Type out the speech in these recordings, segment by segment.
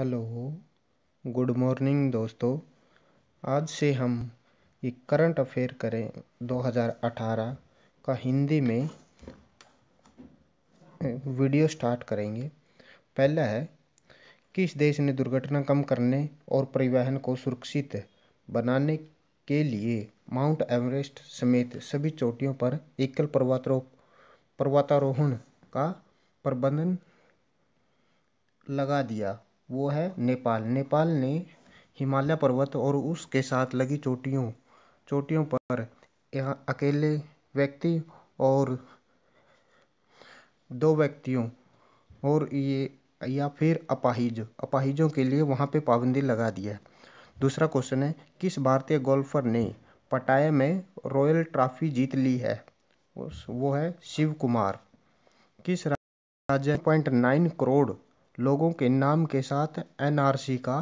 hello good morning दोस्तों आज से हम एक करंट अफेयर करें 2018 का हिंदी में वीडियो स्टार्ट करेंगे पहला है किस देश ने दुर्घटना कम करने और परिवहन को सुरक्षित बनाने के लिए माउंट एवरेस्ट समेत सभी चोटियों पर एकल पर्वतारो पर्वतारोहण का प्रबंधन लगा दिया वो है नेपाल नेपाल ने हिमालय पर्वत और उसके साथ लगी चोटियों चोटियों पर अकेले व्यक्ति और दो व्यक्तियों और ये या फिर अपाहिज अपाहिजों के लिए वहाँ पे पाबंदी लगा दिया दूसरा क्वेश्चन है किस भारतीय गोल्फर ने पटाया में रॉयल ट्रॉफी जीत ली है वो है शिव कुमार किस राज्य पॉइंट नाइन करोड़ लोगों के नाम के साथ एन.आर.सी का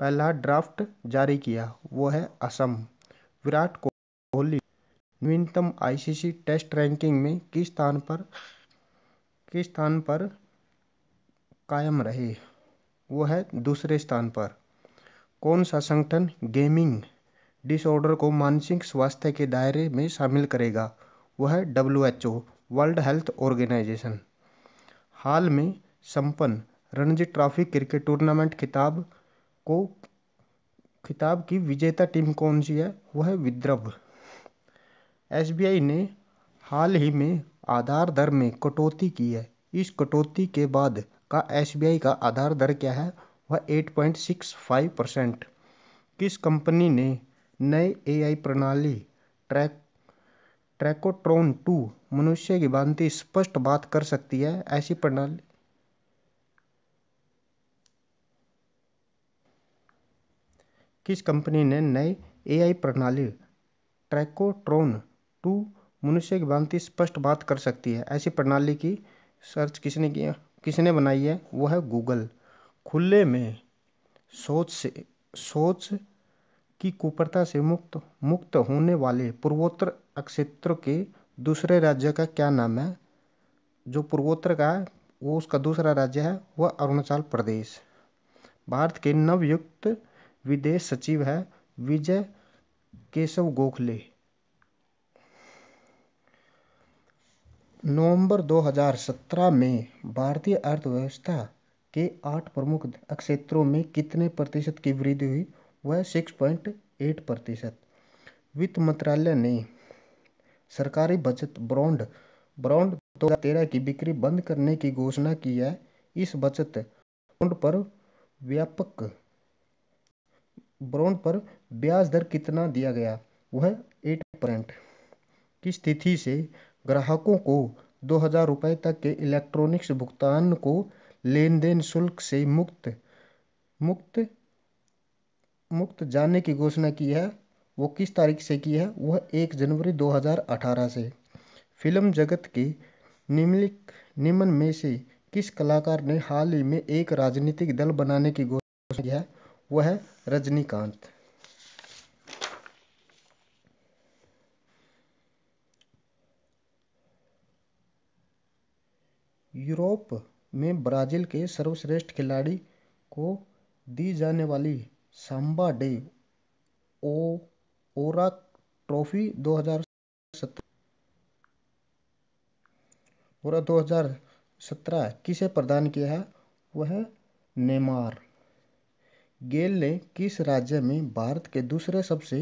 पहला ड्राफ्ट जारी किया वो है असम विराट कोहली न्यूनतम आईसीसी टेस्ट रैंकिंग में किस स्थान पर किस स्थान पर कायम रहे वो है दूसरे स्थान पर कौन सा संगठन गेमिंग डिसऑर्डर को मानसिक स्वास्थ्य के दायरे में शामिल करेगा वह है W H O world health organisation हाल में संपन्न रणजी ट्रॉफी क्रिकेट टूर्नामेंट खिताब को खिताब की विजेता टीम कौन सी है वह है विदर्भ एसबीआई ने हाल ही में आधार दर में कटौती की है इस कटौती के बाद का एसबीआई का आधार दर क्या है वह 8.65 परसेंट किस कंपनी ने नए एआई प्रणाली ट्रैक ट्रैकोट्रॉन टू मनुष्य की भांति स्पष्ट बात कर सकती है ऐसी प्रणाली किस कंपनी ने नए एआई प्रणाली ट्रैकोट्रोन टू मनुष्य की भांति स्पष्ट बात कर सकती है ऐसी प्रणाली की सर्च किसने की किसने बनाई है वो है गूगल खुले में सोच से सोच की कुपरता से मुक्त मुक्त होने वाले पूर्वोत्तर क्षेत्र के दूसरे राज्य का क्या नाम है जो पूर्वोत्तर का है वो उसका दूसरा राज्य है वह अरुणाचल प्रदेश भारत के नवयुक्त विदेश सचिव है विजय केशव गोखले नवंबर 2017 में भारतीय अर्थव्यवस्था के आठ प्रमुख क्षेत्रों में कितने प्रतिशत की वृद्धि हुई वह 6.8 प्रतिशत वित्त मंत्रालय ने सरकारी बचत ब्रॉन्ड दो 2013 की बिक्री बंद करने की घोषणा की है इस बचत पर व्यापक बॉन्ड पर ब्याज दर कितना दिया गया वह एट परसेंट किस तिथि से ग्राहकों को दो हज़ार रुपये तक के इलेक्ट्रॉनिक्स भुगतान को लेन देन शुल्क से मुक्त मुक्त मुक्त जाने की घोषणा की है वो किस तारीख से की है वह एक जनवरी 2018 से फिल्म जगत के निम्नलिखित निम्न में से किस कलाकार ने हाल ही में एक राजनीतिक दल बनाने की घोषणा की है वो है रजनीकांत यूरोप में ब्राजील के सर्वश्रेष्ठ खिलाड़ी को दी जाने वाली सांबा डे ओ ओरा ट्रॉफी 2017 हजार 2017 किसे प्रदान किया है वह नेमार गेल ने किस राज्य में भारत के दूसरे सबसे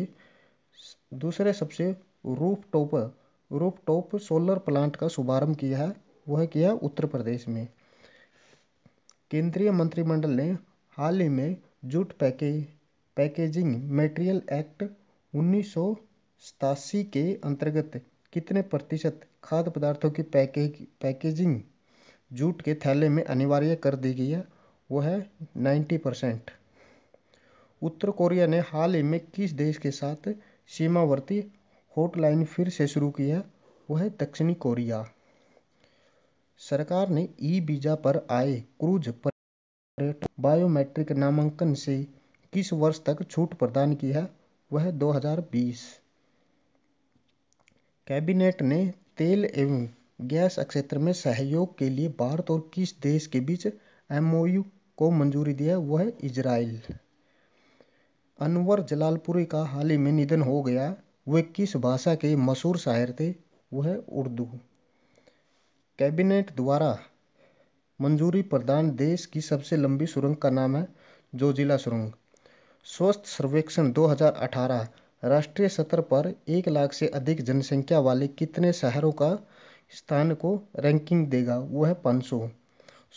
दूसरे सबसे roof roof top solar plant का शुभारंभ किया है वह किया उत्तर प्रदेश में केंद्रीय मंत्रिमंडल ने हाल ही में जूट पैके पैकेजिंग मटेरियल एक्ट उन्नीस के अंतर्गत कितने प्रतिशत खाद्य पदार्थों की पैके पैकेजिंग जूट के थैले में अनिवार्य कर दी गई है वह है नाइन्टी परसेंट उत्तर कोरिया ने हाल ही में किस देश के साथ सीमावर्ती हॉटलाइन फिर से शुरू की है वह दक्षिणी कोरिया सरकार ने ई वीज़ा पर आए क्रूज पर बायोमेट्रिक नामांकन से किस वर्ष तक छूट प्रदान की है वह 2020 कैबिनेट ने तेल एवं गैस क्षेत्र में सहयोग के लिए भारत और किस देश के बीच एमओयू को मंजूरी दी है वह इजराइल अनवर जलालपुरी का हाल ही में निधन हो गया वे किस भाषा के मशहूर शायर थे वह उर्दू कैबिनेट द्वारा मंजूरी प्रदान देश की सबसे लंबी सुरंग का नाम है जो जिला सुरंग स्वस्थ सर्वेक्षण 2018 राष्ट्रीय स्तर पर एक लाख से अधिक जनसंख्या वाले कितने शहरों का स्थान को रैंकिंग देगा वह है पाँच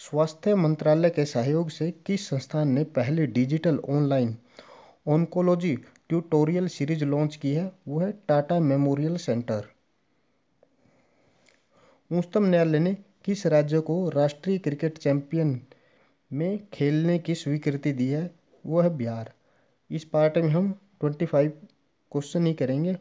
स्वास्थ्य मंत्रालय के सहयोग से किस संस्थान ने पहले digital online oncology tutorial series launch की है वो है टाटा मेमोरियल सेंटर उच्चतम न्यायालय ने किस राज्य को राष्ट्रीय क्रिकेट चैंपियन में खेलने की स्वीकृति दी है वो है बिहार इस पार्ट में हम ट्वेंटी फाइव क्वेश्चन ही करेंगे